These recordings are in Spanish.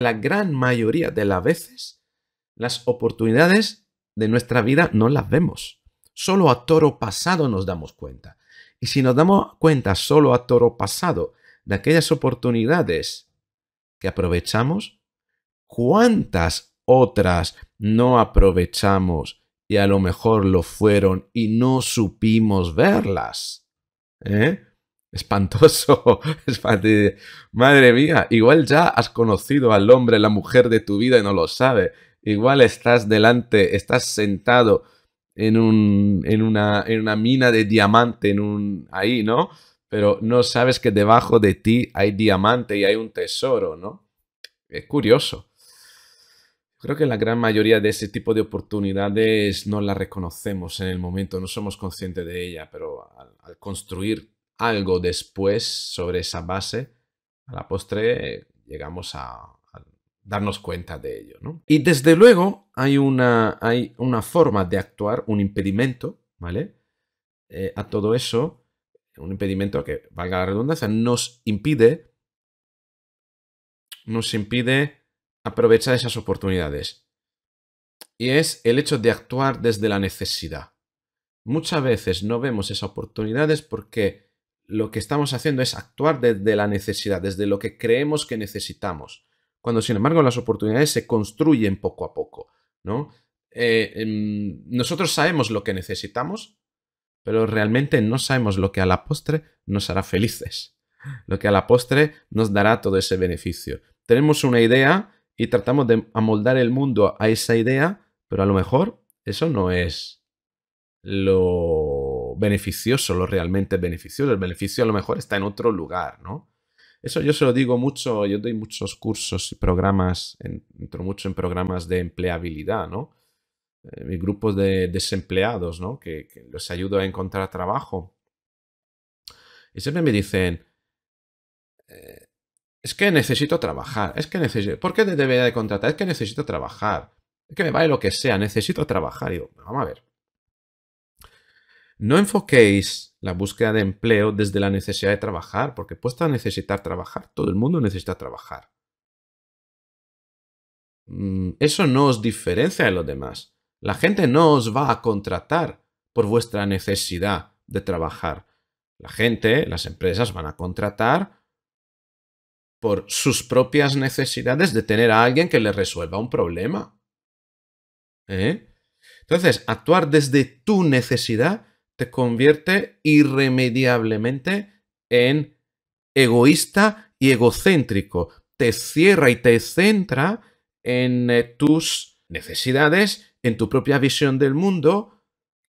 la gran mayoría de las veces las oportunidades de nuestra vida no las vemos. Solo a toro pasado nos damos cuenta. Y si nos damos cuenta solo a toro pasado de aquellas oportunidades que aprovechamos, ¿cuántas otras no aprovechamos y a lo mejor lo fueron y no supimos verlas? ¿Eh? Espantoso. Madre mía, igual ya has conocido al hombre, la mujer de tu vida y no lo sabe. Igual estás delante, estás sentado en, un, en, una, en una mina de diamante, en un, ahí, ¿no? Pero no sabes que debajo de ti hay diamante y hay un tesoro, ¿no? Es curioso. Creo que la gran mayoría de ese tipo de oportunidades no las reconocemos en el momento, no somos conscientes de ella, pero al construir algo después sobre esa base, a la postre llegamos a, darnos cuenta de ello. Y desde luego hay una, hay una forma de actuar, un impedimento, ¿vale? Eh, a todo eso, un impedimento que, valga la redundancia, nos impide, nos impide aprovechar esas oportunidades. Y es el hecho de actuar desde la necesidad. Muchas veces no vemos esas oportunidades porque lo que estamos haciendo es actuar desde la necesidad, desde lo que creemos que necesitamos, cuando sin embargo las oportunidades se construyen poco a poco, ¿no? Eh, em, nosotros sabemos lo que necesitamos, pero realmente no sabemos lo que a la postre nos hará felices, lo que a la postre nos dará todo ese beneficio. Tenemos una idea y tratamos de amoldar el mundo a esa idea, pero a lo mejor eso no es lo beneficioso, lo realmente beneficioso. El beneficio a lo mejor está en otro lugar, ¿no? Eso yo se lo digo mucho, yo doy muchos cursos y programas, entro mucho en programas de empleabilidad, ¿no? Eh, grupo de desempleados, ¿no? Que, les los ayudo a encontrar trabajo. Y siempre me dicen, eh, es que necesito trabajar, es que necesito, ¿por qué te debería de contratar? Es que necesito trabajar, es que me vale lo que sea, necesito trabajar. Y digo, vamos a ver, no enfoquéis la búsqueda de empleo desde la necesidad de trabajar, porque puesta a necesitar trabajar, todo el mundo necesita trabajar. Mm, eso no os diferencia de los demás. La gente no os va a contratar por vuestra necesidad de trabajar. La gente, las empresas van a contratar por sus propias necesidades de tener a alguien que le resuelva un problema. ¿Eh? Entonces, actuar desde tu necesidad te convierte irremediablemente en egoísta y egocéntrico. Te cierra y te centra en eh, tus necesidades, en tu propia visión del mundo,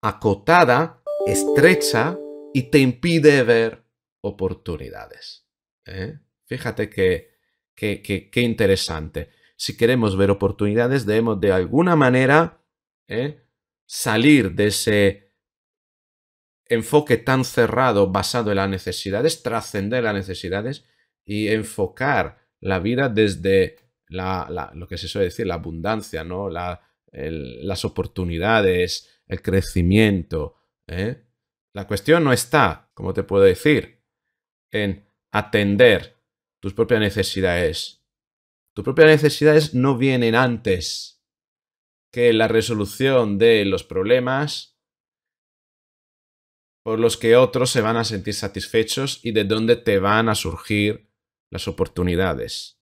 acotada, estrecha, y te impide ver oportunidades. ¿eh? Fíjate que, que, interesante. Si queremos ver oportunidades, debemos de alguna manera ¿eh? salir de ese enfoque tan cerrado basado en las necesidades, trascender las necesidades y enfocar la vida desde lo que se suele decir, la abundancia, ¿no? las oportunidades, el crecimiento. ¿eh? La cuestión no está, como te puedo decir, en atender tus propias necesidades. Tus propias necesidades no vienen antes que la resolución de los problemas por los que otros se van a sentir satisfechos y de dónde te van a surgir las oportunidades.